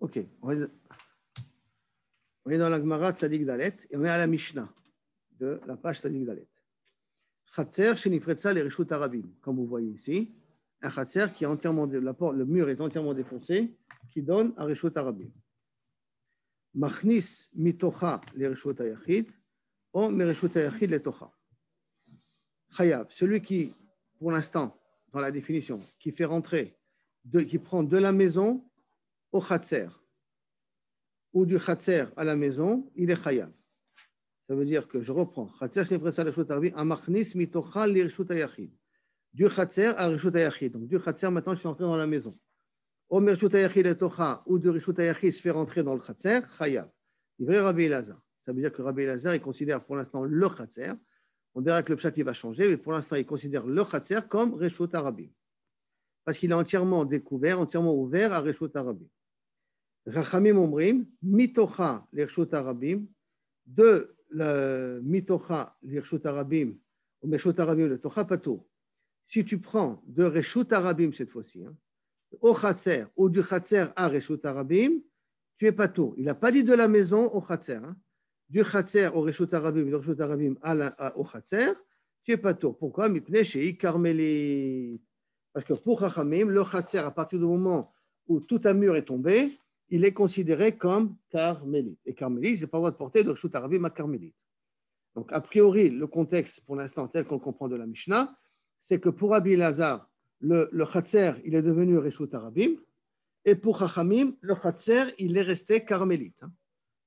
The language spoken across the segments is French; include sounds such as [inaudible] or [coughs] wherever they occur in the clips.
Ok, on est dans la Gemara Tzadik Dalet et on est à la Mishnah de la page Tzadik Dalet. Khatser, ça les Rishut Arabim, comme vous voyez ici. Un Khatser qui est entièrement, la porte, le mur est entièrement défoncé, qui donne à Rishut Arabim. Machnis mitocha les Rishut Ayachid, ou Mereshut Ayachid les Tocha. Khayab, celui qui, pour l'instant, dans la définition, qui fait rentrer, qui prend de la maison au Khatser ou du Khatser à la maison, il est khayab Ça veut dire que je reprends. Khatser, Du Khatser à Rishut Ayachid. Donc du Khatser, maintenant je suis entré dans la maison. au Rishut Ayachid et Tocha ou du Rishut Ayachid se fait rentrer dans le Khatser, Il Vrai Rabbi Lazar. Ça veut dire que Rabbi Lazar, il considère pour l'instant le Khatser. On dirait que le pshat il va changer, mais pour l'instant, il considère le Khatser comme Rishut Arabi. Parce qu'il est entièrement découvert, entièrement ouvert à Rishut Arabi. Rachamim Omrim, Mitocha l'Irshut Arabim, de le Mitocha l'Irshut Arabim, ou Meshut Arabim, le Tocha Patour. Si tu prends de Reshut Arabim cette fois-ci, hein, au Chatser, ou du Chatser à Reshut Arabim, tu es tour. Il n'a pas dit de la maison au Chatser. Hein. Du Chatser au Reshut Arabim, du Reshut Arabim à la, au Chatser, tu es tour. Pourquoi Parce que pour Rachamim, le Chatser, à partir du moment où tout un mur est tombé, il est considéré comme carmélite. Et carmélite, je n'ai pas le droit de porter de Rishout arabim à carmélite. Donc, a priori, le contexte, pour l'instant, tel qu'on comprend de la Mishnah, c'est que pour Rabbi Lazar, le, le Khatser, il est devenu Reshut Arabim, et pour Chachamim, le Khatser, il est resté carmélite. Hein.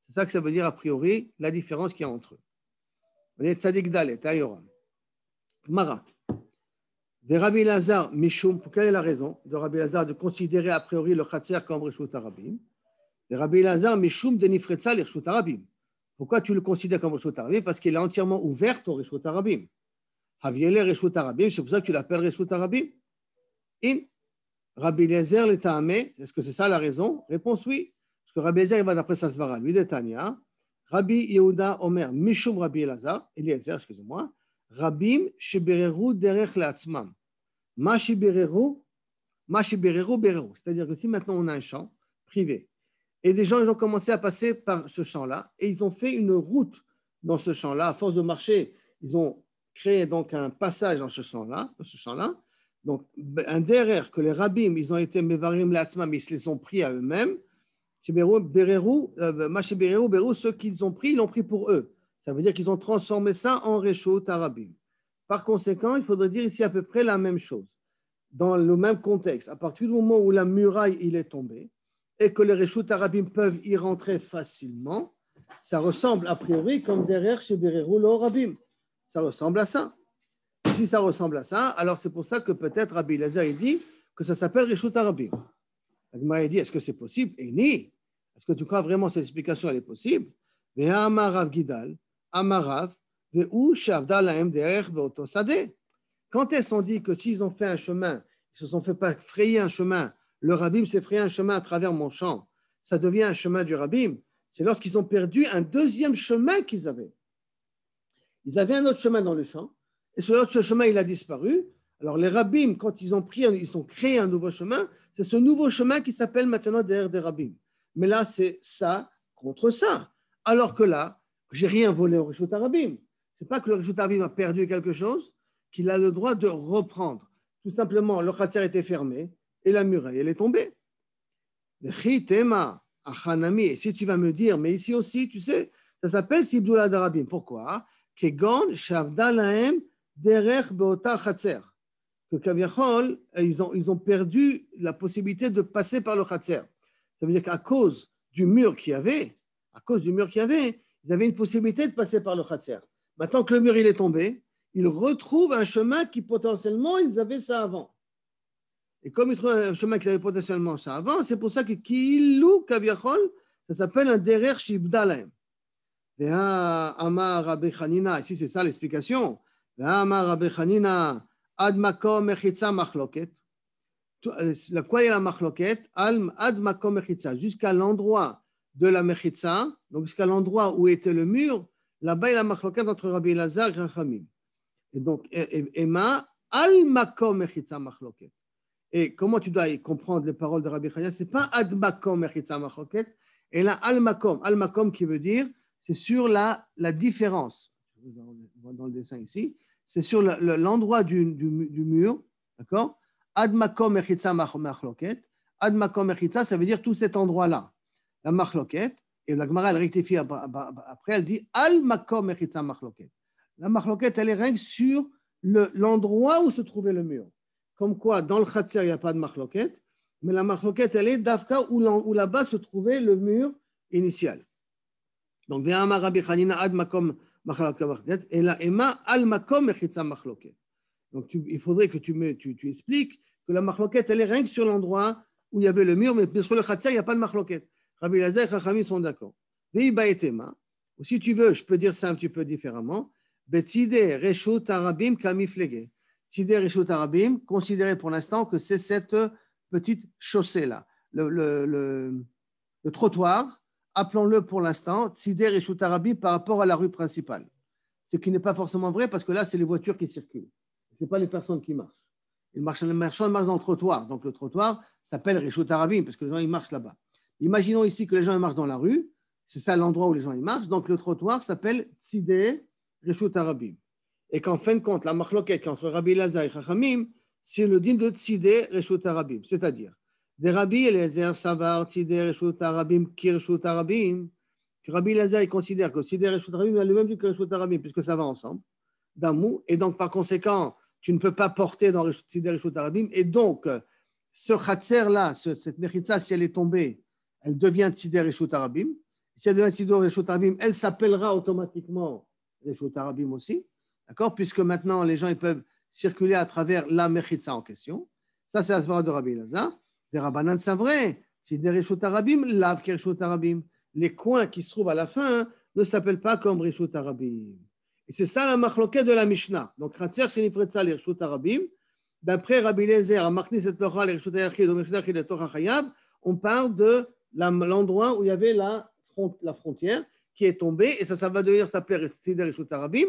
C'est ça que ça veut dire, a priori, la différence qu'il y a entre eux. On est Tzadik Dalet, hein, Mara. De Rabbi Lazar, Mishum, pour quelle est la raison de Rabbi Lazar de considérer a priori le Khatser comme Reshut Arabim Rabbi Lazar, Mishum de Nifretzal, Rishut Arabim. Pourquoi tu le considères comme Rishut Arabim Parce qu'il est entièrement ouvert au Rishut Arabim. Haviele Rishut Arabim, c'est pour ça que tu l'appelles Rishut Arabim. In Rabbi Elazar l'État est-ce que c'est ça la raison Réponse oui. Parce que Rabbi Lazar, il va d'après Sasvara, lui de Tania. Rabbi Yehuda Omer, Mishum Rabbi Lazar, Eliezer, excusez-moi. Rabim Shiberehu Derech Leatzmam. Ma Shebereru, Ma Shebereru Bereru. C'est-à-dire que si maintenant on a un champ privé, et des gens, ils ont commencé à passer par ce champ-là et ils ont fait une route dans ce champ-là. À force de marcher, ils ont créé donc un passage dans ce champ-là. Ce champ-là. Donc, un derrière que les rabbins, ils ont été mevarim latzma, mais ils se les ont pris à eux-mêmes. Euh, ceux qu'ils ont pris, ils l'ont pris pour eux. Ça veut dire qu'ils ont transformé ça en réchaud arabim. Par conséquent, il faudrait dire ici à peu près la même chose, dans le même contexte. À partir du moment où la muraille il est tombée, et que les rishut arabim peuvent y rentrer facilement, ça ressemble a priori comme derrière chez Birerul Rabim. Ça ressemble à ça. Si ça ressemble à ça, alors c'est pour ça que peut-être Rabbi Lazar dit que ça s'appelle rishut Arabim. Agma dit est-ce que c'est possible Et ni. Est-ce que tu crois vraiment cette explication elle est possible Mais Amarav Gidal, Amarav, ou Shavdal Quand elles sont dit que s'ils ont fait un chemin, ils se sont fait pas frayer un chemin le rabbin s'est frayé un chemin à travers mon champ. Ça devient un chemin du rabbin. C'est lorsqu'ils ont perdu un deuxième chemin qu'ils avaient. Ils avaient un autre chemin dans le champ, et ce chemin, il a disparu. Alors les rabbins, quand ils ont pris, ils ont créé un nouveau chemin, c'est ce nouveau chemin qui s'appelle maintenant derrière des rabbins. Mais là, c'est ça contre ça. Alors que là, j'ai rien volé au Rishut Ce C'est pas que le Rishut a perdu quelque chose, qu'il a le droit de reprendre. Tout simplement, le Khatser était fermé, et la muraille, elle est tombée. Et si tu vas me dire, mais ici aussi, tu sais, ça s'appelle Sibdoula d'Arabim. Pourquoi Derech Que Kaviachol, euh, ils ont, ils ont perdu la possibilité de passer par le Khatser. Ça veut dire qu'à cause du mur qu'il y avait, à cause du mur qu'il y avait, ils avaient une possibilité de passer par le Khatser. Maintenant que le mur il est tombé, ils retrouvent un chemin qui potentiellement ils avaient ça avant. Et comme il trouve un chemin qui avait potentiellement ça avant, c'est pour ça que Kiilou Kaviachol, ça s'appelle un derer Shibdalem. Et Amar Rabbi Hanina, ici c'est ça l'explication. Et Amar Rabbi Hanina, Ad Makom Echitza Machloket. Euh, la quoi est la Machloket Ad Makom Echitza, jusqu'à l'endroit de la Mechitza, donc jusqu'à l'endroit où était le mur, là-bas il y a la Machloket entre Rabbi Lazar et Rachamim. Et donc, Emma, Al Makom Echitza Machloket. Et comment tu dois y comprendre les paroles de Rabbi Chaya n'est pas ad makom et là almakom » almakom qui veut dire c'est sur la, la différence dans le dessin ici, c'est sur l'endroit du, du, mur, d'accord admakom makom echitza admakom Ad ça veut dire tout cet endroit-là, la machloket. Et la Gemara, elle rectifie après, elle dit almakom makom echitza La machloket, elle est rien sur l'endroit où se trouvait le mur comme quoi dans le Khatser, il n'y a pas de marloquette, mais la marloquette, elle est d'Afka où là-bas se trouvait le mur initial. Donc, Rabbi ad makom et la al makom Donc, il faudrait que tu, me, tu, tu expliques que la marloquette, elle est rien que sur l'endroit où il y avait le mur, mais sur le Khatser, il n'y a pas de marloquette. Rabbi Lazar et Chachami sont d'accord. Ve'ibaetema, ou si tu veux, je peux dire ça un petit peu différemment. Betside, Reshut, Arabim, Kamiflege. Sider Arabim, considérez pour l'instant que c'est cette petite chaussée-là, le, trottoir, appelons-le pour l'instant Sider et par rapport à la rue principale. Ce qui n'est pas forcément vrai parce que là, c'est les voitures qui circulent, ce sont pas les personnes qui marchent. Les marchands marchent dans le trottoir, donc le trottoir s'appelle Réchaud Arabim parce que les gens ils marchent là-bas. Imaginons ici que les gens marchent dans la rue, c'est ça l'endroit où les gens ils marchent, donc le trottoir s'appelle Tzideh Arabim et qu'en fin de compte, la marloquette entre Rabbi Lazar et Chachamim, c'est le dîme de Tzidé Reshut Arabim, c'est-à-dire des Rabbi Lazar Savar, Tzidé Reshut Arabim, qui Reshut Arabim, que Rabbi Lazar considère que Tzidé Reshut Arabim a le même dîme que Reshut Arabim, puisque ça va ensemble, d'amour, et donc par conséquent, tu ne peux pas porter dans Tzidé Reshut Arabim, et donc ce Khatser-là, cette Mechitza, si elle est tombée, elle devient Tzidé Reshut Arabim, si elle devient Tzidé Reshut Arabim, elle s'appellera automatiquement Reshut Arabim aussi, D'accord Puisque maintenant, les gens ils peuvent circuler à travers la Mechitza en question. Ça, c'est la Svara de Rabbi Lazar. Les Rabbanan, c'est vrai. Si des Rishut Arabim, Kershut Arabim. Les coins qui se trouvent à la fin hein, ne s'appellent pas comme Rishut Arabim. Et c'est ça la marloquette de la Mishnah. Donc, Ratzer Shinifretza, les Rishut Arabim. D'après Rabbi Lezer, Torah, les Rishut Torah on parle de l'endroit où il y avait la, frontière qui est tombée, et ça, ça va devenir s'appeler Sider Rishut Arabim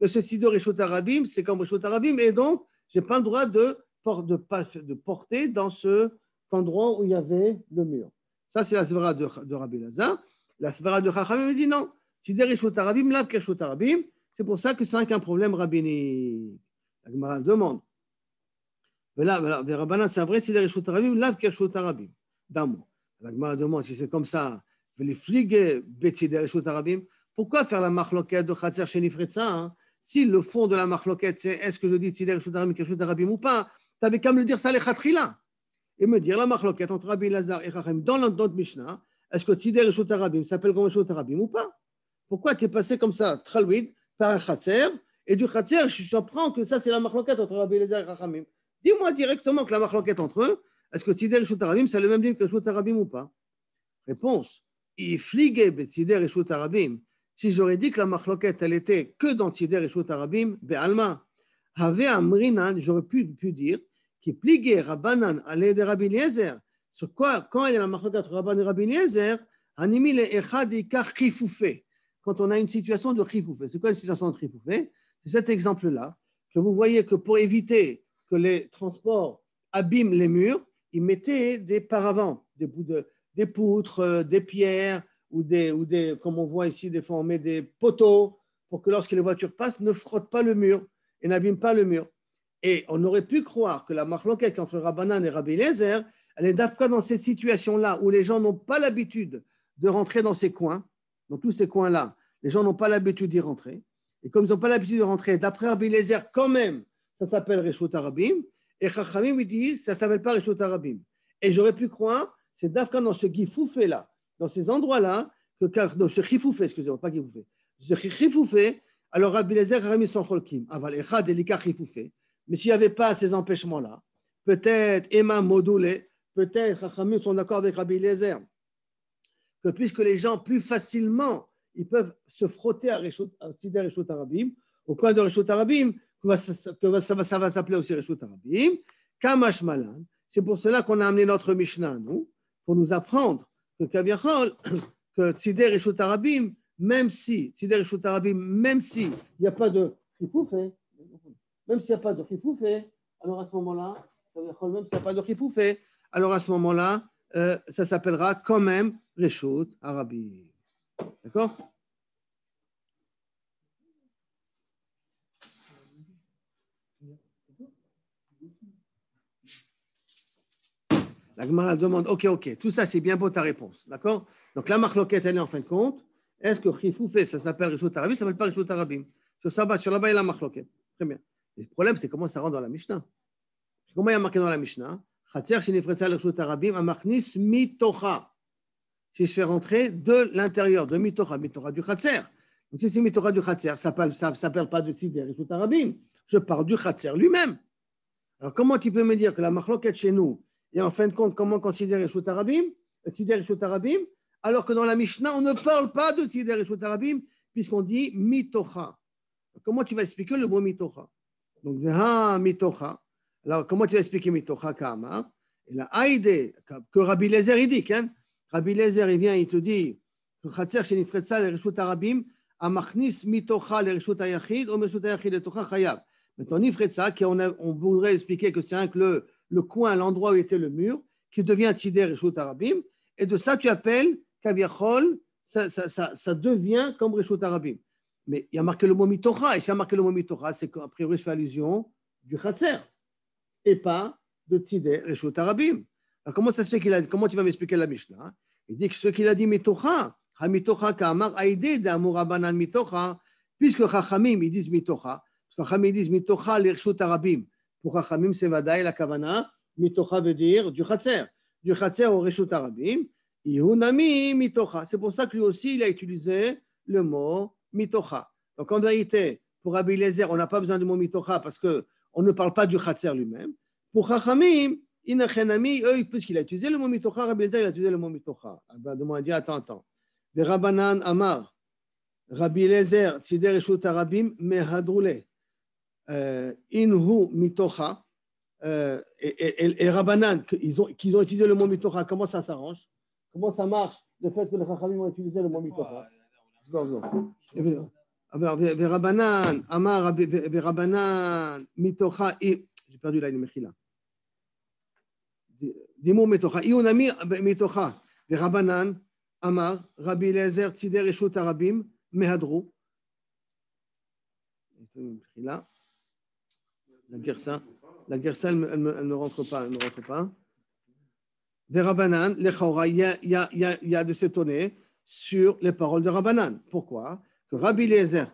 le ceci Réchot Arabim, c'est comme Réchot Arabim, et donc, je n'ai pas le droit de, porter dans ce endroit où il y avait le mur. Ça, c'est la Svara de, Rabbi Lazar. La Svara de Chachamim me dit non. si Réchot Arabim, là, Réchot Arabim, c'est pour ça que c'est un problème rabbinique. La Gemara demande. Mais là, c'est vrai, des Réchot Arabim, là, Réchot Arabim. D'amour. La Gemara demande si c'est comme ça. Les fligues, des Réchot Arabim. Pourquoi faire la marloquette de Khatser chez hein si le fond de la marloquette, c'est est-ce que je dis Tzider Shoudarabim, d'Arabim ou pas, tu avais qu'à me le dire ça les Khatrila. Et me dire la marloquette entre Rabbi Lazar et Rahim dans notre Mishnah, est-ce que et Shoudarabim s'appelle comme tarabim ou pas Pourquoi tu es passé comme ça, Tralwid, par un Khatser, et du Khatser, je apprends que ça, c'est la marloquette entre Rabbi Lazar et Rahim. Dis-moi directement que la marloquette entre eux, est-ce que et Shoudarabim, c'est le même livre que Shoudarabim ou pas Réponse. il Iflige et Shoudarabim si j'aurais dit que la marloquette, elle était que dans Tider et Arabim, Be'alma, j'aurais pu, dire, qui pliguait Rabbanan, de Rabbi Sur quoi, quand il y a la marque Rabban et Rabbi Quand on a une situation de Khifoufé. C'est quoi une situation de Khifoufé C'est cet exemple-là, que vous voyez que pour éviter que les transports abîment les murs, ils mettaient des paravents, des, bouts de, des poutres, euh, des pierres, ou des, comme on voit ici, des fois on met des poteaux pour que lorsque les voitures passent, ne frottent pas le mur et n'abîment pas le mur. Et on aurait pu croire que la l'enquête entre Rabbanan et Rabbi Lézer, elle est d'Afka dans cette situation-là où les gens n'ont pas l'habitude de rentrer dans ces coins, dans tous ces coins-là. Les gens n'ont pas l'habitude d'y rentrer. Et comme ils n'ont pas l'habitude de rentrer, d'après Rabbi Lézer, quand même, ça s'appelle Reshut Arabim. Et Chachamim, il dit, ça ne s'appelle pas Reshut Arabim. Et j'aurais pu croire, c'est d'Afka dans ce gifoufé-là, dans ces endroits-là, que dans ce chifoufé, excusez-moi, pas chifoufé, ce chifoufé, alors Rabbi Lezer remis son cholkim, aval ah, echad elika mais s'il n'y avait pas ces empêchements-là, peut-être Emma Modoulé, peut-être Rachamim sont d'accord avec Rabbi Lezer, que puisque les gens plus facilement, ils peuvent se frotter à Rishut Arabim, au coin de Rishut Arabim, que ça va, s'appeler aussi Rishut Arabim, Kamash Malan. C'est pour cela qu'on a amené notre Mishnah, nous, pour nous apprendre que Kaviachol, [coughs] que Tzider et Arabim, même si, Tzider et Arabim, même si il n'y a pas de Chifoufé, même s'il n'y a pas de Chifoufé, alors à ce moment-là, Kaviachol, même s'il n'y a pas de Chifoufé, alors à ce moment-là, euh, ça s'appellera quand même Rishut Arabim. D'accord La Gemara demande, ok, ok, tout ça c'est bien beau ta réponse, d'accord Donc la marloquette, elle est en fin de compte. Est-ce que Khifoufé, ça s'appelle Rishout Arabim, ça s'appelle pas Rishout Arabim Sur ça, sur là-bas, il a marloquette. Très bien. Le problème, c'est comment ça rentre dans la Mishnah. Comment il y a marqué dans la Mishnah Khatser, Arabim, Amachnis, Mitocha. Si je fais rentrer de l'intérieur, de Mitocha, Mitocha du Khatser. Donc si c'est Mitocha du Khatser, ça ne s'appelle pas de des Rishout Arabim. Je parle du Khatser lui-même. Alors comment tu peux me dire que la marloquette chez nous, et en fin de compte, comment considérer Les Tider Arabim, alors que dans la Mishnah, on ne parle pas de les et Arabim, puisqu'on dit mitocha. Comment tu vas expliquer le mot mitocha Donc, veha ah, mitocha. Alors, comment tu vas expliquer mitocha kama Et la haïde, que Rabbi Lezer, il dit, hein? Rabbi Lezer, il vient, il te dit, Khatser chez Nifretsa, les Rishut Arabim, Amachnis mitocha, les Rishut Ayachid, ou Meshut Ayachid, les Tocha Chayav. Maintenant, Nifretsa, on, on voudrait expliquer que c'est un que le coin, l'endroit où était le mur, qui devient Tider Rishut Arabim, et de ça tu appelles Kaviachol, ça, ça, ça, ça, devient comme Rishut Arabim. Mais il y a marqué le mot Mitocha, et si y a marqué le mot Mitocha, c'est qu'a priori je fais allusion du Khatser, et pas de Tider Rishut Arabim. Alors comment ça fait qu'il comment tu vas m'expliquer la Mishnah hein? Il dit que ce qu'il a dit Mitocha, Hamitocha Kamar Aide d'Amurabanan Mitocha, puisque Chachamim ils disent Mitocha, parce que Chachamim ils disent Mitocha les Rishut Arabim. Pour Rachamim, c'est Vadaï la Kavana. Mitocha veut dire du Khatser. Du Khatser au Rishut Arabim. Mitocha. C'est pour ça que lui aussi, il a utilisé le mot Mitocha. Donc en vérité, pour Rabbi Lezer, on n'a pas besoin du mot Mitocha parce qu'on ne parle pas du Khatser lui-même. Pour Rachamim, Inachenami, eux, puisqu'il a utilisé le mot Mitocha, Rabbi Lezer il a utilisé le mot Mitocha. Ah ben, il a attends, attends. Rabbanan Amar, Rabbi Lezer, Tzider Rishut Arabim, Mehadroulet. Euh, Inhu Mitocha euh, et, Rabbanan, qu'ils ont, qu'ils ont utilisé le mot Mitocha, comment ça s'arrange Comment ça marche le fait que les Chachamim ont utilisé le mot Mitocha Verabanan, ah, ben, ben, ben Amar, Verabanan, Mitocha et. J'ai perdu la là Des mots Mitocha. ami Mitocha. Verabanan, Amar, Rabbi Lezer Tsider, Eshut, Arabim, Mehadro. La Gersa, la elle, ne rentre pas. Elle ne rentre pas. il y, a de s'étonner sur les paroles de Rabbanan. Pourquoi Que Rabbi Lezer,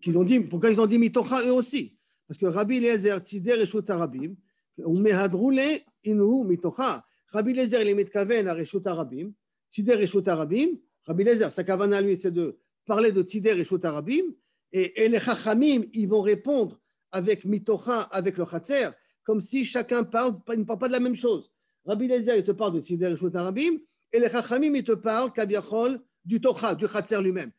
qu'ils ont dit, pourquoi ils ont dit Mitocha eux aussi Parce que Rabbi Lezer, Tider et rabim ou Mehadroule, Inu, Mitocha. Rabbi Lezer il est Mitkaven à Arabim, Tider et Rabim, Rabbi Lezer, sa à lui, c'est de parler de Tider et Shouta Rabim, et les Chachamim, ils vont répondre avec Mitocha, avec le Khatser, comme si chacun parle, ne parle pas de la même chose. Rabbi Lezer, il te parle de Sider et Arabim, et les Chachamim, ils te parlent, Kabiachol, du Tocha, du Khatser lui-même.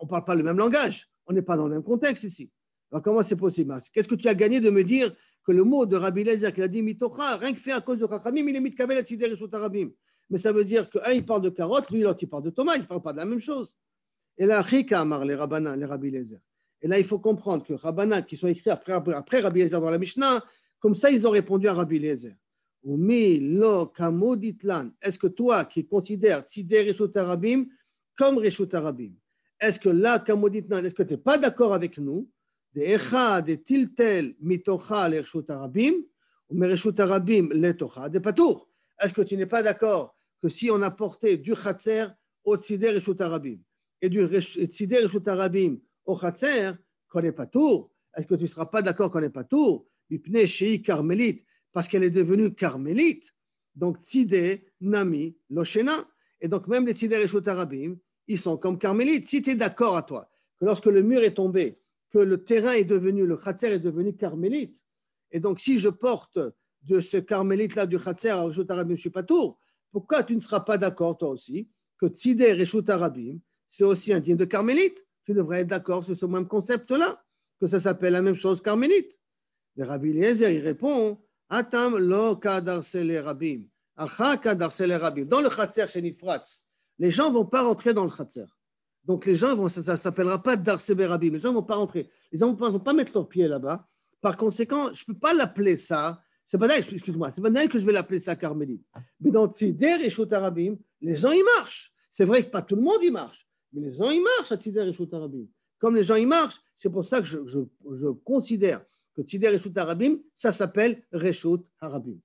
On ne parle pas le même langage, on n'est pas dans le même contexte ici. Alors comment c'est possible Qu'est-ce que tu as gagné de me dire que le mot de Rabbi Lezer qu'il a dit Mitocha, rien que fait à cause de Chachamim, il est Mitkabel et Sider et Arabim. Mais ça veut dire qu'un, il parle de carotte, lui, l'autre, il parle de tomate, il ne parle pas de la même chose. Et là, Chika, les rabbanan les Rabbi Lezer. Et là, il faut comprendre que Rabbanat, qui sont écrits après, Rabbi Eliezer dans la Mishnah, comme ça, ils ont répondu à Rabbi Eliezer. Est-ce que toi qui considères Tsider Rishut Arabim comme Rishut Arabim, est-ce que là, Kamoditlan, est-ce que tu n'es pas d'accord avec nous de « Echa, et Tiltel, Mitocha, Arabim, ou Arabim, Tocha, de Est-ce que tu n'es pas d'accord que si on apportait du Khatser au Tsider Rishut Arabim et du Tsider Rishut Arabim au Khatser qu'on n'est pas tour Est-ce que tu ne seras pas d'accord qu'on n'est pas tour Ipne Shei Carmélite, parce qu'elle est devenue Carmélite. Donc, Tzidé, Nami, Lochena, Et donc, même les tzidé et Arabim, ils sont comme Carmélites. Si tu es d'accord à toi, que lorsque le mur est tombé, que le terrain est devenu, le Khatser est devenu Carmélite, et donc si je porte de ce Carmélite-là du Khatser à Reshut Arabim, je suis pas tour, pourquoi tu ne seras pas d'accord toi aussi que tzidé Reshut Arabim, c'est aussi un digne de Carmélite tu devrais être d'accord sur ce même concept-là, que ça s'appelle la même chose qu'arménite. Le Rabbi Eliezer, il répond Atam lo kadarsele rabim. Acha kadarsele rabim. Dans le Khatser chez Nifratz, les gens ne vont pas rentrer dans le Khatser. Donc les gens vont, ça ne s'appellera pas Darsebe Rabim. Les gens ne vont pas rentrer. Les gens ne vont, pas mettre leurs pieds là-bas. Par conséquent, je ne peux pas l'appeler ça. C'est banal, excuse-moi, c'est que je vais l'appeler ça carmélite. Mais dans Tzider et Shotarabim, les gens, y marchent. C'est vrai que pas tout le monde y marche mais les gens, ils marchent à Tider et Arabim. Comme les gens, ils marchent, c'est pour ça que je, je, considère que Tider et Arabim, ça s'appelle reshout Arabim.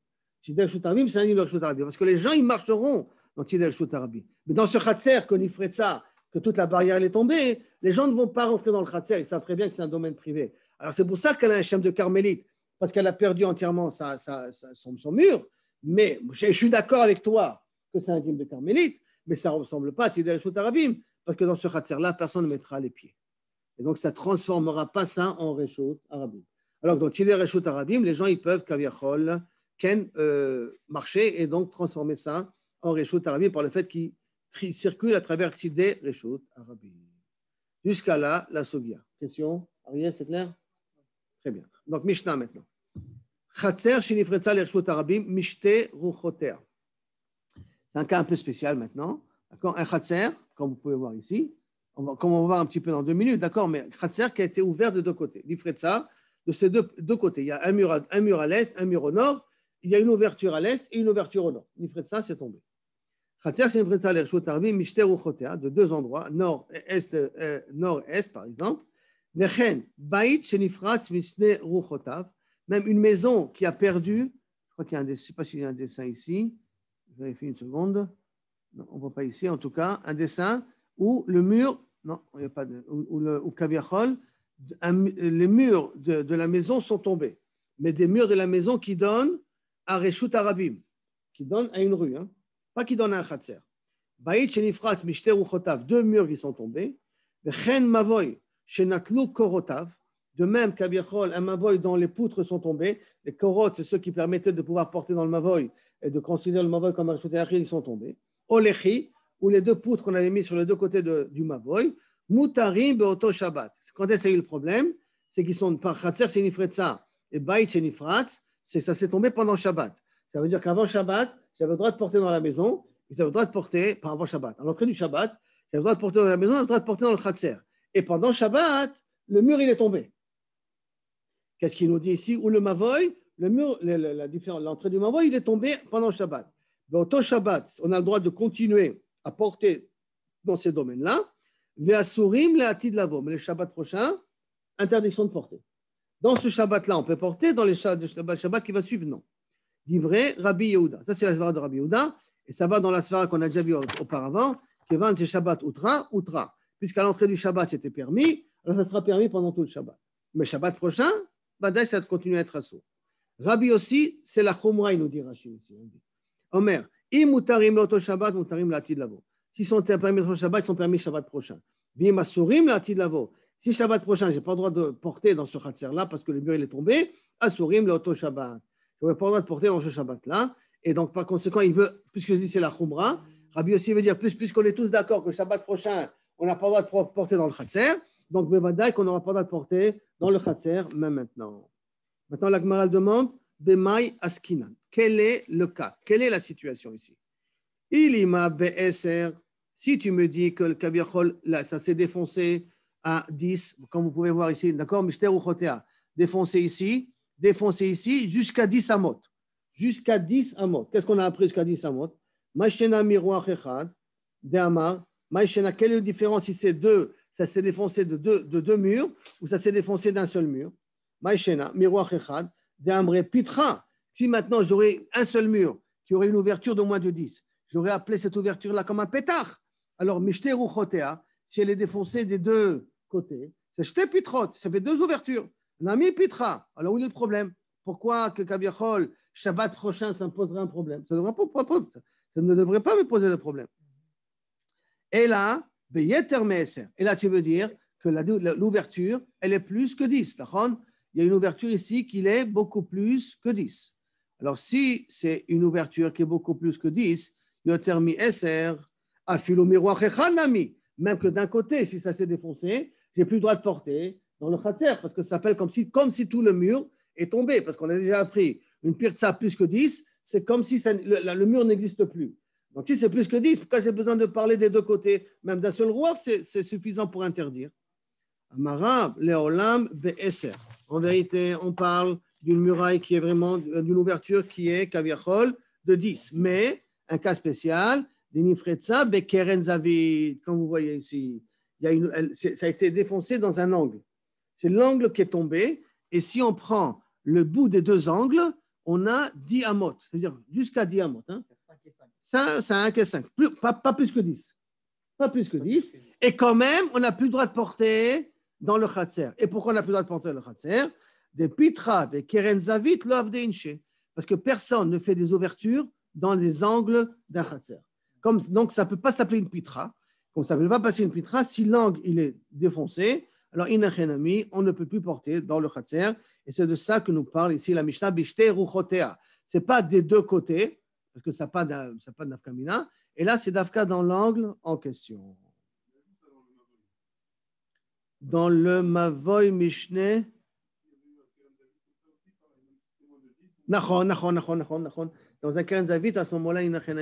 Tider et Arabim, c'est un île de Arabim. Parce que les gens, ils marcheront dans Tider et Arabim. Mais dans ce Khatser, que ça, que toute la barrière elle est tombée, les gens ne vont pas rentrer dans le Khatser. Ils savent très bien que c'est un domaine privé. Alors c'est pour ça qu'elle a un chème de carmélite, parce qu'elle a perdu entièrement son, mur. Mais je, suis d'accord avec toi que c'est un de carmélite, mais ça ne ressemble pas à Tider et Arabim parce que dans ce khatser-là, personne ne mettra les pieds. Et donc, ça transformera pas ça en réchaud arabim. Alors donc dans il est réchaud arabim, les gens, ils peuvent, kaviachol, ken, euh, marcher et donc transformer ça en réchaud arabim par le fait qu'il circule à travers des réchaud arabim. Jusqu'à là, la sogia. Question Ariel, c'est clair Très bien. Donc, Mishnah maintenant. Khatser, shinifretza, les réchaud arabim, mishte, ruchoter. C'est un cas un peu spécial maintenant. Un khatser, comme vous pouvez voir ici, on comme on va voir un petit peu dans deux minutes, d'accord, mais Khatser qui a été ouvert de deux côtés, Nifretza, de ces deux, côtés. Il y a un mur, à, l'est, un mur au nord, il y a une ouverture à l'est et une ouverture au nord. Nifretza s'est tombé. Khatser, c'est livré de ça, de deux endroits, nord-est, euh, nord-est par exemple. Baït, Shenifrat, même une maison qui a perdu, je crois qu'il y a un, je sais pas s'il y a un dessin ici, je vérifie une seconde on ne voit pas ici en tout cas, un dessin où le mur, non, il n'y a pas de, où, le, où les murs de, la maison sont tombés, mais des murs de la maison qui donnent à Reshut Arabim, qui donnent à une rue, hein, pas qui donnent à un Khatser. Baït Shenifrat, Mishter Chotav, deux murs qui sont tombés, Chen Mavoy, Shenatlou, Korotav, de même qu'Abiachol, un Mavoy dont les poutres sont tombées, les Korot, c'est ceux qui permettaient de pouvoir porter dans le Mavoy et de considérer le Mavoy comme un Reshut Arabim, ils sont tombés. Olechi, ou les deux poutres qu'on avait mis sur les deux côtés du Mavoy, Mutarim Beoto Shabbat. Quand est-ce que a eu le problème C'est qu'ils sont par Khatser, c'est et Bait, c'est ça s'est tombé pendant Shabbat. Ça veut dire qu'avant Shabbat, avaient le droit de porter dans la maison, ils avaient le droit de porter par avant Shabbat. À l'entrée du Shabbat, avaient le droit de porter dans la maison, avaient le droit de porter dans le Khatser. Et pendant Shabbat, le mur, il est tombé. Qu'est-ce qu'il nous dit ici Ou le Mavoy, le mur, l'entrée du Mavoy, il est tombé pendant Shabbat. Au Shabbat, on a le droit de continuer à porter dans ces domaines-là. Ve'asurim le'atid Mais le Shabbat prochain, interdiction de porter. Dans ce Shabbat-là, on peut porter. Dans le Shabbat qui va suivre, non. Divré Rabbi Yehuda. Ça, c'est la Svara de Rabbi Yehuda. Et ça va dans la Svara qu'on a déjà vue auparavant. qui va Shabbat outra, outra. Puisqu'à l'entrée du Shabbat, c'était permis. Alors, ça sera permis pendant tout le Shabbat. Mais Shabbat prochain, Badaï, ça continuer à être assourd. Rabbi aussi, c'est la Chumra, il nous dit Rachid Omer, imutarim mutarim Shabbat, mutarim lavo. sont permis le Shabbat, ils sont permis Shabbat prochain. Bim asurim lavo. Si Shabbat prochain, je n'ai pas le droit de porter dans ce khatser-là parce que le mur il est tombé, asurim l'auto Shabbat. Je n'ai pas le droit de porter dans ce Shabbat-là. Et donc, par conséquent, il veut, puisque je dis c'est la Khumra, Rabbi aussi veut dire, puisqu'on est tous d'accord que Shabbat prochain, on n'a pas le droit de porter dans le khatser, donc on qu'on n'aura pas le droit de porter dans le khatser, même maintenant. Maintenant, la demande, bemay Askinan. Quel est le cas Quelle est la situation ici Ilima BSR, si tu me dis que le Kabirchol, ça s'est défoncé à 10, comme vous pouvez voir ici, d'accord Mister défoncé ici, défoncé ici, jusqu'à 10 amot. Jusqu'à 10 amot. Qu'est-ce qu'on a appris jusqu'à 10 amot Machena miroir quelle est la différence si c'est deux, ça s'est défoncé de deux, murs ou ça s'est défoncé d'un seul mur Machena miroir de pitra. Si maintenant j'aurais un seul mur qui aurait une ouverture de moins de 10, j'aurais appelé cette ouverture-là comme un pétard. Alors, si elle est défoncée des deux côtés, c'est Shte Pitrot, ça fait deux ouvertures. Nami Pitra. Alors, où est le problème Pourquoi que Kaviachol, Shabbat prochain, ça me poserait un problème ça, ne devrait pas me poser de problème. Et là, et là, tu veux dire que l'ouverture, elle est plus que 10. Il y a une ouverture ici qui est beaucoup plus que 10. Alors, si c'est une ouverture qui est beaucoup plus que 10, Yotermi SR, au Miroir même que d'un côté, si ça s'est défoncé, j'ai plus le droit de porter dans le cratère parce que ça s'appelle comme si, comme si tout le mur est tombé, parce qu'on a déjà appris une de ça, plus que 10, c'est comme si le, mur n'existe plus. Donc, si c'est plus que 10, pourquoi j'ai besoin de parler des deux côtés Même d'un seul roi, c'est suffisant pour interdire. Amaram, Léolam, BSR. En vérité, on parle d'une muraille qui est vraiment euh, d'une ouverture qui est kaviachol de 10. Mais un cas spécial, Denifretza Bekerenzavid, comme vous voyez ici, ça a été défoncé dans un angle. C'est l'angle qui est tombé. Et si on prend le bout des deux angles, on a 10 c'est-à-dire jusqu'à 10 Hein? 5, 5 et 5. pas, pas, plus que 10. Pas plus que 10. Et quand même, on n'a plus le droit de porter dans le khatser. Et pourquoi on n'a plus le droit de porter dans le khatser des Pitra et Keren Zavit parce que personne ne fait des ouvertures dans les angles d'un Khatzer. Comme, donc ça ne peut pas s'appeler une Pitra, comme ça ne peut pas passer une Pitra si l'angle il est défoncé, alors inachenami, on ne peut plus porter dans le Khatzer, et c'est de ça que nous parle ici la Mishnah Bishte Ruchotea. Ce n'est pas des deux côtés, parce que ça n'a pas d'afkamina, et là c'est d'afka dans l'angle en question. Dans le Mavoy Mishneh, Dans un à ce moment-là, ça fait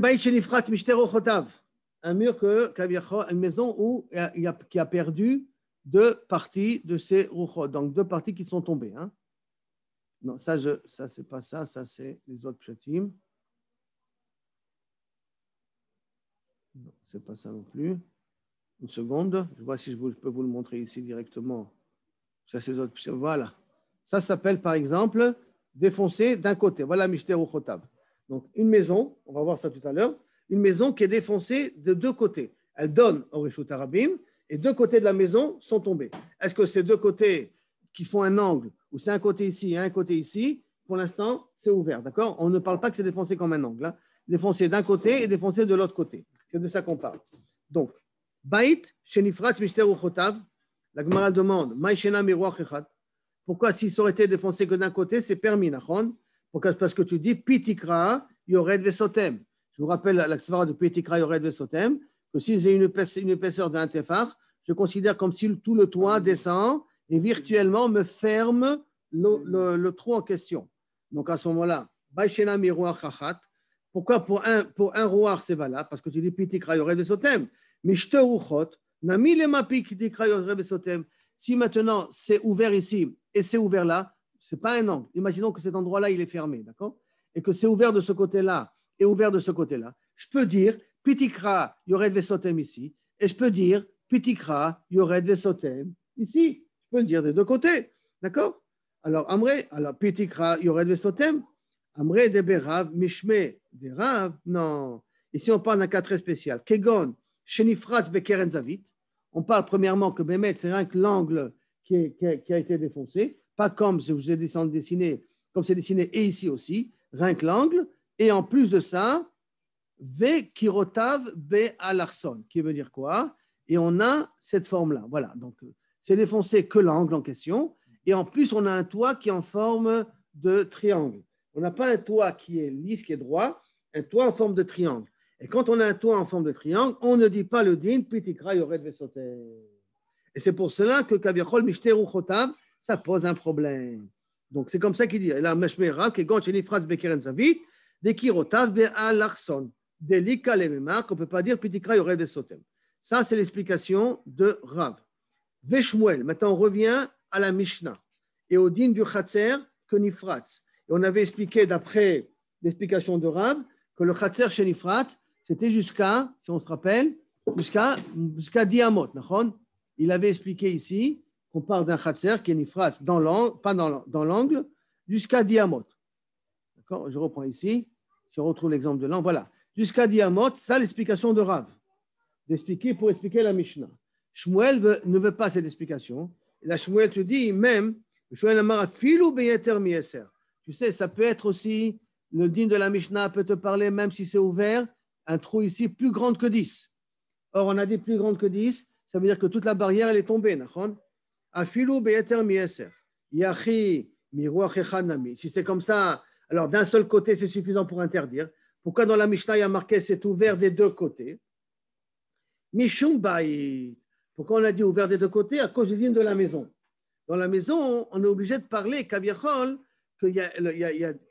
pas Un mur une maison qui a perdu deux parties de ses roux donc deux parties qui sont tombées. Hein. Non, ça, ça c'est pas ça, ça c'est les autres c'est pas ça non plus une seconde. Je vois si je, peux vous le montrer ici directement. Ça, autres. Voilà. Ça s'appelle, par exemple, défoncer d'un côté. Voilà Mishter ou Donc, une maison, on va voir ça tout à l'heure, une maison qui est défoncée de deux côtés. Elle donne au Rishut Arabim et deux côtés de la maison sont tombés. Est-ce que ces deux côtés qui font un angle, ou c'est un côté ici et un côté ici, pour l'instant, c'est ouvert, d'accord On ne parle pas que c'est défoncé comme un angle. Hein. défoncé d'un côté et défoncé de l'autre côté. C'est de ça qu'on parle. Donc, Baït, Shenifrat, Mishter Uchotav. La Gemara demande Maïshena Miroir Pourquoi, s'ils auraient été défoncés que d'un côté, c'est permis, Nachon Pourquoi Parce que tu dis Pitikra, Yored Vesotem. Je vous rappelle la de Pitikra, Yored Vesotem, que s'ils aient une épaisseur, une épaisseur d'un tefar, je considère comme si tout le toit descend et virtuellement me ferme le, le, le trou en question. Donc à ce moment-là, Baïshena Miroir Pourquoi pour un, pour un roar c'est valable Parce que tu dis Pitikra, Yored Vesotem. Mais Nami Si maintenant c'est ouvert ici et c'est ouvert là, c'est pas un angle. Imaginons que cet endroit-là, il est fermé, d'accord Et que c'est ouvert de ce côté-là et ouvert de ce côté-là. Je peux dire Pitikra Yored Vesotem ici et je peux dire Pitikra Yored Vesotem ici. Je peux le dire des deux côtés, d'accord Alors, Amré, alors Pitikra Yored Vesotem, Amré de Berav, Mishme de Rav, non. Ici, on parle d'un cas très spécial. Kegon, Chenifras bekerenzavit. On parle premièrement que Bemet, c'est rien que l'angle qui, a, été défoncé, pas comme si vous dessiné, comme c'est dessiné et ici aussi, rien que l'angle. Et en plus de ça, V kirotav Be alarson, qui veut dire quoi Et on a cette forme-là. Voilà, donc c'est défoncé que l'angle en question. Et en plus, on a un toit qui est en forme de triangle. On n'a pas un toit qui est lisse, qui est droit, un toit en forme de triangle. Et quand on a un toit en forme de triangle, on ne dit pas le din, pitikra yored vesoter. Et c'est pour cela que kaviachol mishteru chotav, ça pose un problème. Donc c'est comme ça qu'il dit. La meshmera, qui gonche bekeren zavit, vekirotav be'alachson. Delika lememar, qu'on ne peut pas dire pitikra yored vesoter. Ça, c'est l'explication de Rab. Veshmuel, maintenant on revient à la Mishnah et au din du chatzer que Nifratz. Et on avait expliqué d'après l'explication de Rab que le chatzer chez Nifratz, c'était jusqu'à, si on se rappelle, jusqu'à jusqu'à Diamot, Il avait expliqué ici qu'on part d'un Khatser qui est une phrase dans l'angle, pas dans l'angle, jusqu'à Diamot. D'accord Je reprends ici. Si on retrouve l'exemple de l'angle, voilà. Jusqu'à Diamot, ça l'explication de Rav. D'expliquer pour expliquer la Mishnah. Shmuel ne veut pas cette explication. La Shmuel te dit même, tu sais, ça peut être aussi, le digne de la Mishnah peut te parler même si c'est ouvert, un trou ici plus grand que 10. Or, on a dit plus grand que 10, ça veut dire que toute la barrière, elle est tombée. Si c'est comme ça, alors d'un seul côté, c'est suffisant pour interdire. Pourquoi dans la Mishnah, il y a marqué c'est ouvert des deux côtés Pourquoi on a dit ouvert des deux côtés À cause du de la maison. Dans la maison, on est obligé de parler, que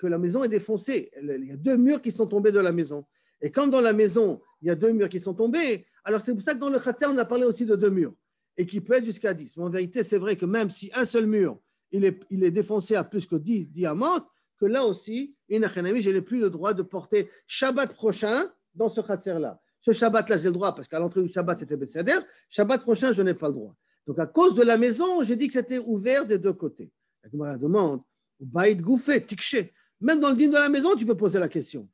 la maison est défoncée. Il y a deux murs qui sont tombés de la maison. Et comme dans la maison, il y a deux murs qui sont tombés, alors c'est pour ça que dans le Khatser, on a parlé aussi de deux murs, et qui peut être jusqu'à dix Mais en vérité, c'est vrai que même si un seul mur, il est, défoncé à plus que dix diamants, que là aussi, je n'ai plus le droit de porter Shabbat prochain dans ce Khatser-là. Ce Shabbat-là, j'ai le droit, parce qu'à l'entrée du Shabbat, c'était Bessader Shabbat prochain, je n'ai pas le droit. Donc, à cause de la maison, j'ai dit que c'était ouvert des deux côtés. La demande, Baïd Gouffé, Tikché. Même dans le dîme de la maison, tu peux poser la question.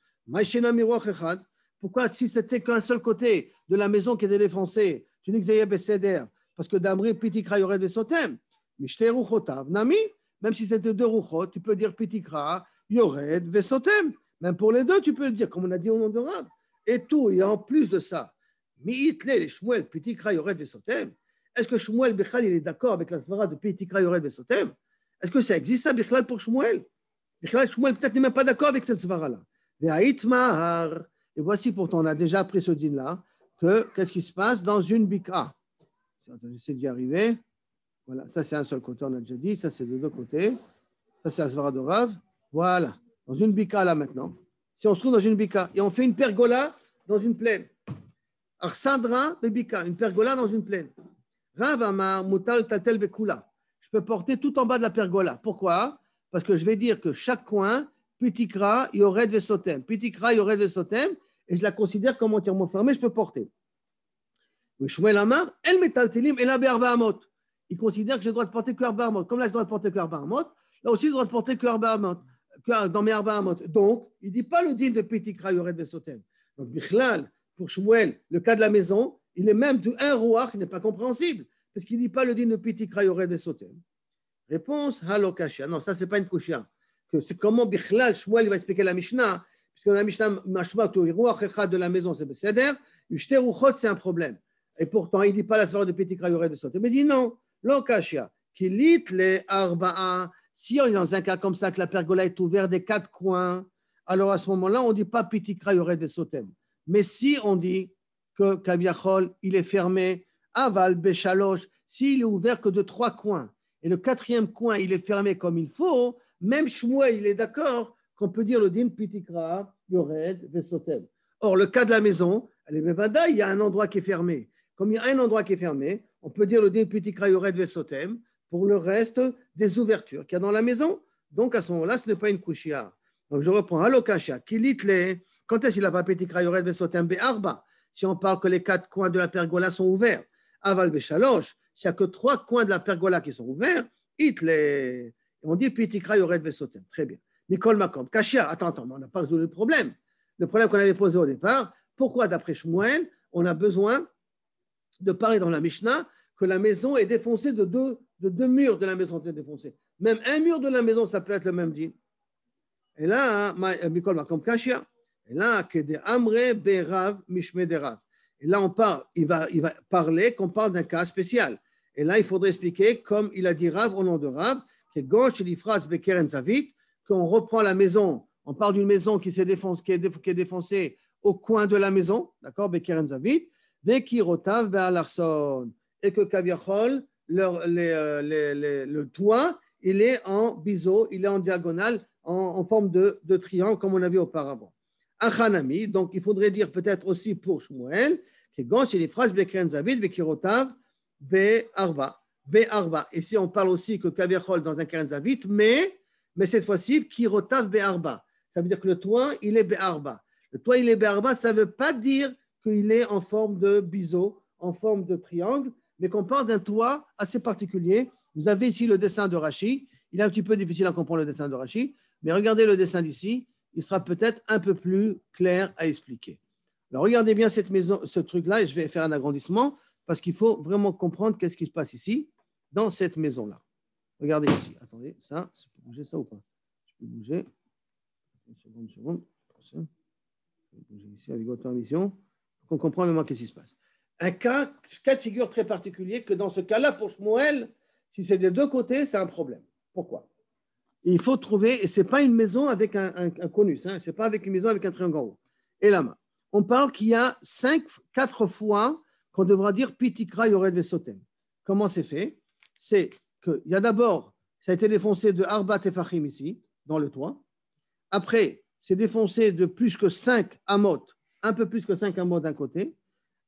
Pourquoi si c'était qu'un seul côté de la maison qui était Français, tu n'exayais seder Parce que d'Amri, Pitikra, Yored Vesotem, Mishte Ruchotav, Nami, même si c'était deux Ruchot, tu peux dire Pitikra, Yored Vesotem. Même pour les deux, tu peux le dire, comme on a dit au nom de Rab. Et tout, et en plus de ça, Mi Mi'itle, Shmuel, Pitikra, Yored Vesotem. Est-ce que Shmuel Bichal, il est d'accord avec la svara de Pitikra, Yored Vesotem? Est-ce que ça existe ça, Bichal, pour Shmuel Bichal, Shmuel, peut-être n'est même pas d'accord avec cette svara-là. Et voici pourtant, on a déjà appris ce dîne-là, que qu'est-ce qui se passe dans une bika J'essaie d'y arriver. Voilà, ça c'est un seul côté, on a déjà dit, ça c'est de deux côtés. Ça c'est Asvara Voilà, dans une bika là maintenant. Si on se trouve dans une bika et on fait une pergola dans une plaine. Arsandra bika, une pergola dans une plaine. Ravamar Mutal Tatel Bekula. Je peux porter tout en bas de la pergola. Pourquoi Parce que je vais dire que chaque coin, Pitikra, Yored Vesotem. Pitikra, Yored Vesotem. Et je la considère comme entièrement fermée, je peux porter. Shmuel Amar, elle El et la Amot. Il considère que j'ai le droit de porter que Arba Comme là, je dois de porter que Arba Là aussi, je dois de porter que Arba euh, Dans mes Donc, il ne dit pas le digne de Pitikra, Yored Vesotem. Donc, Bichlal, pour Shmuel, le cas de la maison, il est même d'un un roi qui n'est pas compréhensible, parce qu'il ne dit pas le dîne de Pitikra Yored Vesotem. Réponse, Halokashia. Non, ça, ce n'est pas une kushia c'est comment Bichlal, Shmuel, il va expliquer la Mishnah, puisque dans la Mishnah, Mashma, de la maison, c'est Beseder, Ushter Uchot, c'est un problème. Et pourtant, il ne dit pas la soirée de Petit Krayuret de sotem Mais il dit non, l'Okashia, lit les Arba'a, si on est dans un cas comme ça, que la pergola est ouverte des quatre coins, alors à ce moment-là, on ne dit pas Petit Krayuret de Sotem. Mais si on dit que Kabiachol, il est fermé, Aval, si s'il est ouvert que de trois coins, et le quatrième coin, il est fermé comme il faut, même Shmuel, il est d'accord qu'on peut dire le din pitikra, yored, vesotem. Or, le cas de la maison, il y a un endroit qui est fermé. Comme il y a un endroit qui est fermé, on peut dire le din pitikra, yored, vesotem pour le reste des ouvertures qu'il y a dans la maison. Donc, à ce moment-là, ce n'est pas une kushia. Donc, je reprends. Alokasha, kilitle, quand est-ce qu'il a pas pitikra, yored, vesotem, arba » Si on parle que les quatre coins de la pergola sont ouverts. Aval, Si il n'y a que trois coins de la pergola qui sont ouverts, itle on dit Tikra, Yored vesotem. Très bien. Nicole Macomb, Kachia, attends, attends, on n'a pas résolu le problème. Le problème qu'on avait posé au départ, pourquoi d'après Shmuel, on a besoin de parler dans la Mishnah que la maison est défoncée de deux, de deux murs de la maison est défoncée. Même un mur de la maison, ça peut être le même dit Et là, euh, Nicole Macomb, Kashia. Et là, Amre Berav Mishme Derav. Et là, on parle, il va, il va parler qu'on parle d'un cas spécial. Et là, il faudrait expliquer, comme il a dit Rav au nom de Rav, gauche qu'on reprend la maison, on parle d'une maison qui, est défoncée, qui est au coin de la maison, d'accord, Bekeren Zavit, Bekirotav et que Kaviachol, euh, le toit, il est en biseau, il est en diagonale, en, forme de, triangle, comme on a vu auparavant. Achanami, donc il faudrait dire peut-être aussi pour Shmuel, que gauche il est phrase Bekeren Zavit, Bekirotav Be'arba. Et Ici, on parle aussi que kaverhol dans un Karen Zavit, mais, cette fois-ci, Kirotav Be'arba. Ça veut dire que le toit, il est Be'arba. Le toit, il est Be'arba, ça ne veut pas dire qu'il est en forme de biseau, en forme de triangle, mais qu'on parle d'un toit assez particulier. Vous avez ici le dessin de Rachi. Il est un petit peu difficile à comprendre le dessin de Rachi, mais regardez le dessin d'ici. Il sera peut-être un peu plus clair à expliquer. Alors regardez bien cette maison, ce truc-là, et je vais faire un agrandissement parce qu'il faut vraiment comprendre qu'est-ce qui se passe ici dans cette maison-là. Regardez ici. Attendez, ça, je peux bouger ça ou pas Je peux bouger. Une seconde, une seconde. Je vais bouger ici avec votre permission. Pour qu'on comprenne vraiment qu'est-ce qui se passe. Un cas, cas de figure très particulier que dans ce cas-là, pour Shmuel, si c'est des deux côtés, c'est un problème. Pourquoi Il faut trouver, et ce n'est pas une maison avec un, un, hein. C'est conus, ce n'est pas avec une maison avec un triangle en haut. Et là, main. On parle qu'il y a cinq, quatre fois qu'on devra dire Pitikra des Sotem. Comment c'est fait c'est qu'il y a d'abord, ça a été défoncé de et Fahim ici, dans le toit. Après, c'est défoncé de plus que 5 amot, un peu plus que 5 amot d'un côté.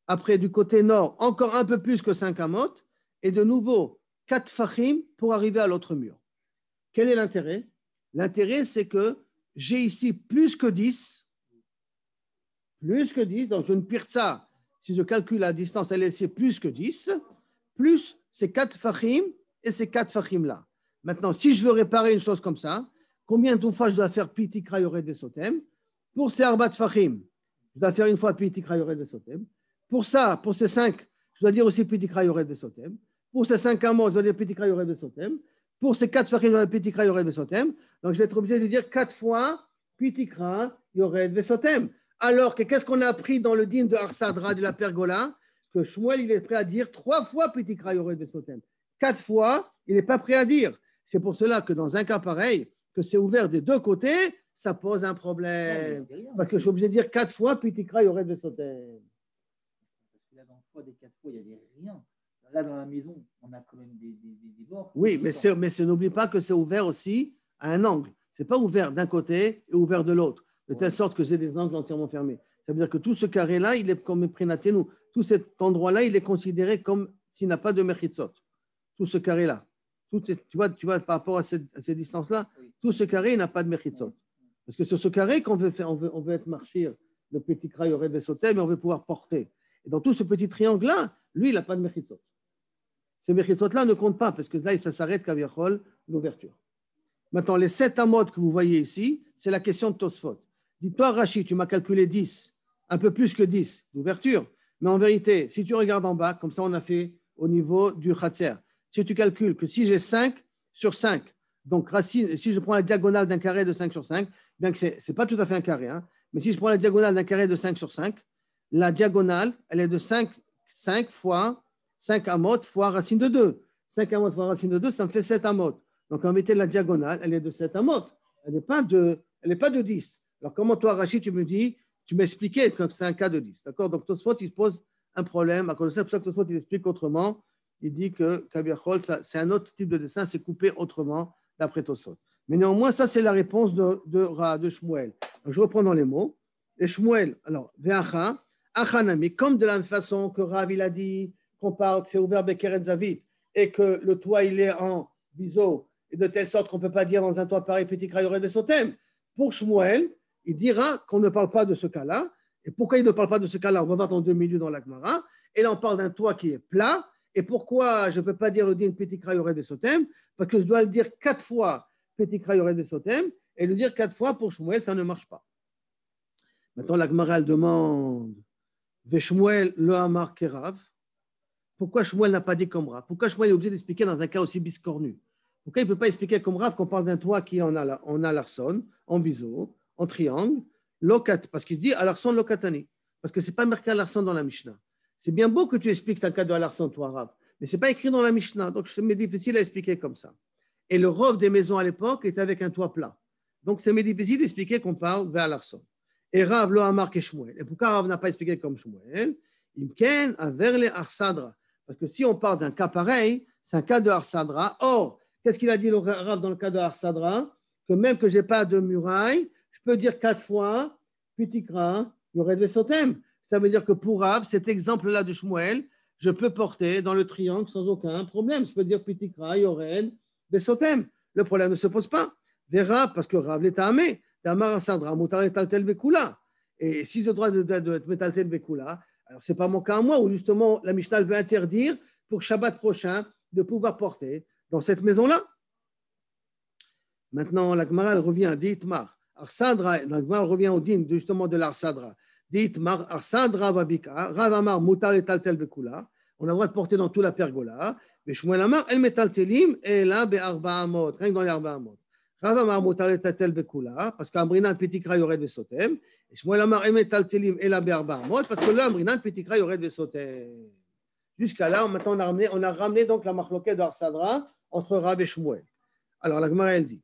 Après, du côté nord, encore un peu plus que 5 amot. Et de nouveau, 4 Fahim pour arriver à l'autre mur. Quel est l'intérêt L'intérêt, c'est que j'ai ici plus que 10, plus que 10, donc une ça. si je calcule la distance, elle est ici plus que 10, plus ces quatre fachim et ces quatre fachim-là. Maintenant, si je veux réparer une chose comme ça, combien de fois je dois faire piti yored de sotem Pour ces arbat fachim, je dois faire une fois piti yored de sotem. Pour ça, pour ces cinq, je dois dire aussi piti yored de Pour ces cinq amants, je dois dire piti yored de sotem. Pour ces quatre fachim, je dois dire piti de sotem. Donc, je vais être obligé de dire quatre fois piti yored, de sotem. Alors que qu'est-ce qu'on a appris dans le dîme de Arsadra de la pergola que Shmuel, il est prêt à dire trois fois Petit de Besotem. Quatre fois, il n'est pas prêt à dire. C'est pour cela que dans un cas pareil, que c'est ouvert des deux côtés, ça pose un problème. Parce que je suis obligé de dire quatre fois Petit de Besotem. Parce que là, dans le fois des quatre fois, il n'y a rien. Là, dans la maison, on a quand même des, des, des bords. Oui, mais, c'est, mais n'oublie pas que c'est ouvert aussi à un angle. Ce n'est pas ouvert d'un côté et ouvert de l'autre, de telle sorte que c'est des angles entièrement fermés. Ça veut dire que tout ce carré-là, il est comme prénaté nous tout cet endroit-là, il est considéré comme s'il n'a pas de mechitzot. Tout ce carré-là. Tu vois, tu par rapport à ces distances là tout ce carré n'a pas de mechitzot. Parce que sur ce carré qu'on veut faire, on veut, marchir, le petit cray aurait de sauter, mais on veut pouvoir porter. Et dans tout ce petit triangle-là, lui, il n'a pas de mechitzot. Ces mechitzot-là ne comptent pas, parce que là, ça s'arrête qu'à l'ouverture. Maintenant, les sept amodes que vous voyez ici, c'est la question de Tosfot. Dis-toi, Rachid, tu m'as calculé 10, un peu plus que 10 d'ouverture. Mais en vérité, si tu regardes en bas, comme ça on a fait au niveau du Khatser, si tu calcules que si j'ai 5 sur 5, donc racine, si je prends la diagonale d'un carré de 5 sur 5, bien que ce n'est pas tout à fait un carré, hein, mais si je prends la diagonale d'un carré de 5 sur 5, la diagonale, elle est de 5, 5 fois 5 amotes fois racine de 2. 5 amotes fois racine de 2, ça me fait 7 amot. Donc, en vérité, la diagonale, elle est de 7 mode, Elle n'est pas, pas de 10. Alors, comment toi, Rachid, tu me dis, tu m'expliquais que c'est un cas de liste, D'accord Donc Tosfot, il pose un problème à C'est pour ça que Tosfot, il explique autrement. Il dit que Kabiachol, c'est un autre type de dessin, c'est coupé autrement d'après Tosfot. Mais néanmoins, ça, c'est la réponse de, de, de Shmuel. je reprends dans les mots. Et Shmuel, alors, Ve'acha, mais comme de la même façon que Rav, il a dit qu'on parle, c'est ouvert Bekeren Zavit, et que le toit, il est en biseau, et de telle sorte qu'on ne peut pas dire dans un toit pareil, petit crayon de thème Pour Shmuel, il dira qu'on ne parle pas de ce cas-là. Et pourquoi il ne parle pas de ce cas-là On va voir dans deux minutes dans l'Agmara. Et là, on parle d'un toit qui est plat. Et pourquoi je ne peux pas dire le din petit krayoré de sotem Parce que je dois le dire quatre fois petit de de sotem et le dire quatre fois pour Shmuel, ça ne marche pas. Maintenant, l'Agmara, elle demande Veshmuel le Hamar Kerav. Pourquoi Shmuel n'a pas dit comme Pourquoi Shmuel est obligé d'expliquer dans un cas aussi biscornu Pourquoi il ne peut pas expliquer comme Rav qu'on parle d'un toit qui en a, en biseau en triangle, parce qu'il dit alarson lokatani, parce que ce n'est pas marqué alarsan dans la Mishnah. C'est bien beau que tu expliques un cas de larsan toi arabe, mais ce n'est pas écrit dans la Mishnah, donc c'est difficile à expliquer comme ça. Et le rove des maisons à l'époque était avec un toit plat. Donc c'est difficile d'expliquer qu'on parle vers l'arsan, Et Rav le a Et pourquoi Rav n'a pas expliqué comme Shmuel Imken arsadra. Parce que si on parle d'un cas pareil, c'est un cas de arsadra. Or, qu'est-ce qu'il a dit le Rav dans le cas de arsadra Que même que je n'ai pas de muraille, dire quatre fois kra Yored Vesotem. Ça veut dire que pour Rav, cet exemple-là de Shmuel, je peux porter dans le triangle sans aucun problème. Je peux dire kra Yored besotem. Le problème ne se pose pas. Vera, parce que Rav l'est amé. Sandra, Et si j'ai le droit de Metaltel Bekula, alors ce n'est pas mon cas à moi, où justement la Mishnah veut interdire pour Shabbat prochain de pouvoir porter dans cette maison-là. Maintenant, la Gemara, revient dit mar. Arsadra, la revient au din justement de l'Arsadra. Dites, Arsadra Babika, Ravamar Mutal et Taltel Bekula. On a le porter dans toute la pergola. Mais Shmuel Amar, El Metaltelim, et là, Be'arba Amot, rien que dans les Arba Amot. Ravamar Mutal et Taltel Bekula, parce petit cra yored vesotem. Et Shmuel Amar, El Metaltelim, et là, Be'arba Amot, parce que là, Amrina, petit cra yored vesotem. Jusqu'à là, maintenant, on a ramené, on a ramené donc la marloquette d'Arsadra entre Rab et Shmuel. Alors, la Gemara, elle dit.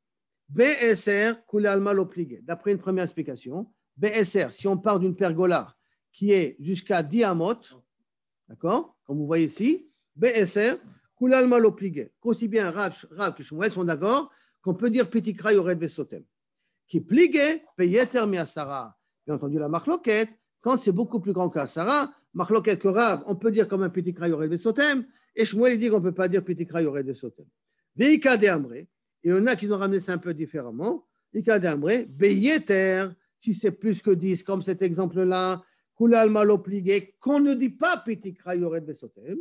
BSR, Koulalma l'oprigué. D'après une première explication, BSR, si on part d'une pergola qui est jusqu'à 10 d'accord, comme vous voyez ici, BSR, Koulalma l'oprigué. Aussi bien Rav, Rav que Shmuel sont d'accord qu'on peut dire Petit Kray au Red Besotem. Qui pligué, terme à Sarah. Bien entendu, la marloquette, quand c'est beaucoup plus grand Sarah, marloquette que Rav, on peut dire comme un Petit Kray au Red Besotem, et Shmuel dit qu'on ne peut pas dire Petit Kray au Red Besotem. Veika de il y en a qui ont ramené ça un peu différemment. Ikadamre, Beyeter, si c'est plus que 10, comme cet exemple-là, qu'on ne dit pas Petit de Besotem,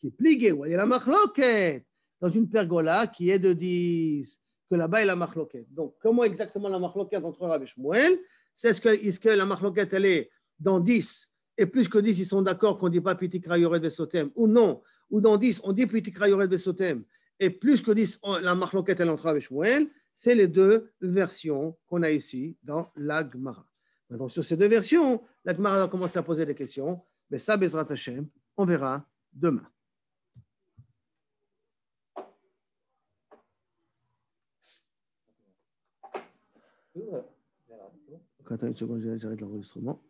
qui est plié, ou la machloquette, dans une pergola qui est de 10, que là-bas est la machloquette. Donc, comment exactement la machloquette entre Rav et C'est ce que, est-ce que la machloquette, elle est dans 10, et plus que 10, ils sont d'accord qu'on ne dit pas Petit de Besotem, ou non, ou dans 10, on dit Petit de Besotem, et plus que 10, la marloquette et l'entra c'est les deux versions qu'on a ici dans l'Agmara. Maintenant, sur ces deux versions, l'Agmara va commencer à poser des questions, mais ça, Bezrat Hashem, on verra demain. Attends une seconde, j'arrête l'enregistrement.